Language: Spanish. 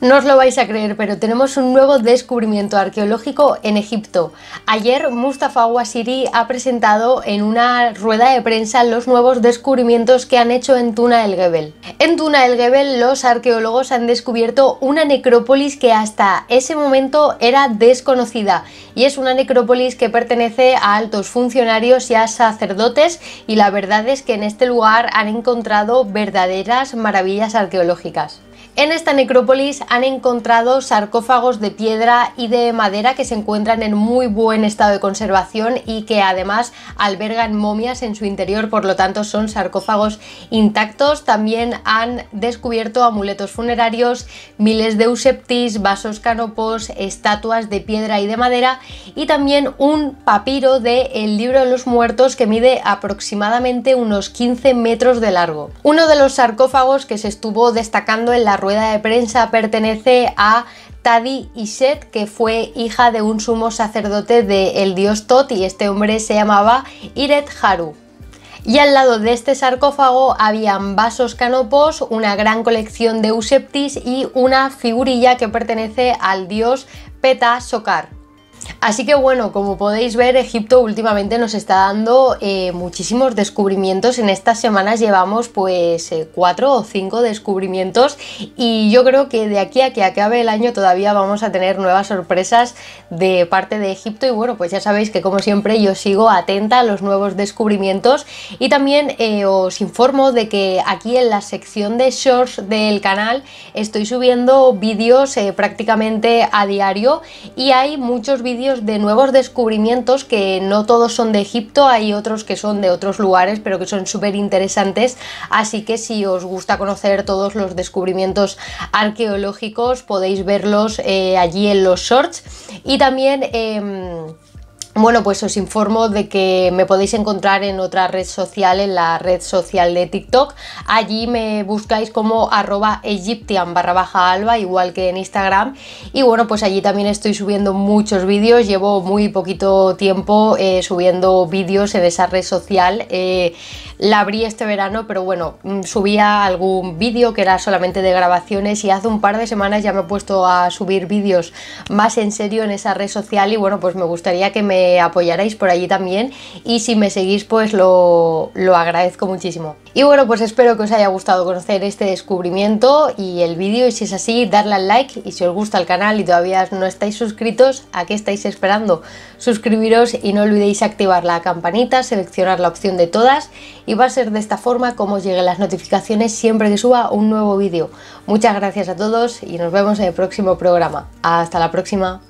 No os lo vais a creer, pero tenemos un nuevo descubrimiento arqueológico en Egipto. Ayer Mustafa Wasiri ha presentado en una rueda de prensa los nuevos descubrimientos que han hecho en Tuna el Gebel. En Tuna el Gebel los arqueólogos han descubierto una necrópolis que hasta ese momento era desconocida y es una necrópolis que pertenece a altos funcionarios y a sacerdotes y la verdad es que en este lugar han encontrado verdaderas maravillas arqueológicas. En esta necrópolis han encontrado sarcófagos de piedra y de madera que se encuentran en muy buen estado de conservación y que además albergan momias en su interior, por lo tanto son sarcófagos intactos. También han descubierto amuletos funerarios, miles de euseptis, vasos canopos, estatuas de piedra y de madera y también un papiro del El libro de los muertos que mide aproximadamente unos 15 metros de largo. Uno de los sarcófagos que se estuvo destacando en la rueda de prensa pertenece a Tadi Iset, que fue hija de un sumo sacerdote del dios Tot y este hombre se llamaba Iret Haru. Y al lado de este sarcófago habían vasos canopos, una gran colección de Euseptis y una figurilla que pertenece al dios Peta Sokar. Así que bueno, como podéis ver, Egipto últimamente nos está dando eh, muchísimos descubrimientos. En estas semanas llevamos pues eh, cuatro o cinco descubrimientos y yo creo que de aquí a que acabe el año todavía vamos a tener nuevas sorpresas de parte de Egipto. Y bueno, pues ya sabéis que como siempre yo sigo atenta a los nuevos descubrimientos y también eh, os informo de que aquí en la sección de shorts del canal estoy subiendo vídeos prácticamente a diario y hay muchos vídeos de nuevos descubrimientos que no todos son de Egipto, hay otros que son de otros lugares, pero que son súper interesantes. Así que si os gusta conocer todos los descubrimientos arqueológicos, podéis verlos eh, allí en los shorts. Y también... Em, bueno, pues os informo de que me podéis encontrar en otra red social, en la red social de TikTok. Allí me buscáis como arroba egyptian barra baja alba, igual que en Instagram. Y bueno, pues allí también estoy subiendo muchos vídeos. Llevo muy poquito tiempo eh, subiendo vídeos en esa red social. Eh, la abrí este verano, pero bueno, mm, subía algún vídeo que era solamente de grabaciones y hace un par de semanas ya me he puesto a subir vídeos más en serio en esa red social y bueno, pues me gustaría que me apoyaréis por allí también y si me seguís pues lo, lo agradezco muchísimo. Y bueno pues espero que os haya gustado conocer este descubrimiento y el vídeo y si es así darle al like y si os gusta el canal y todavía no estáis suscritos ¿a qué estáis esperando? Suscribiros y no olvidéis activar la campanita, seleccionar la opción de todas y va a ser de esta forma como os lleguen las notificaciones siempre que suba un nuevo vídeo. Muchas gracias a todos y nos vemos en el próximo programa. Hasta la próxima.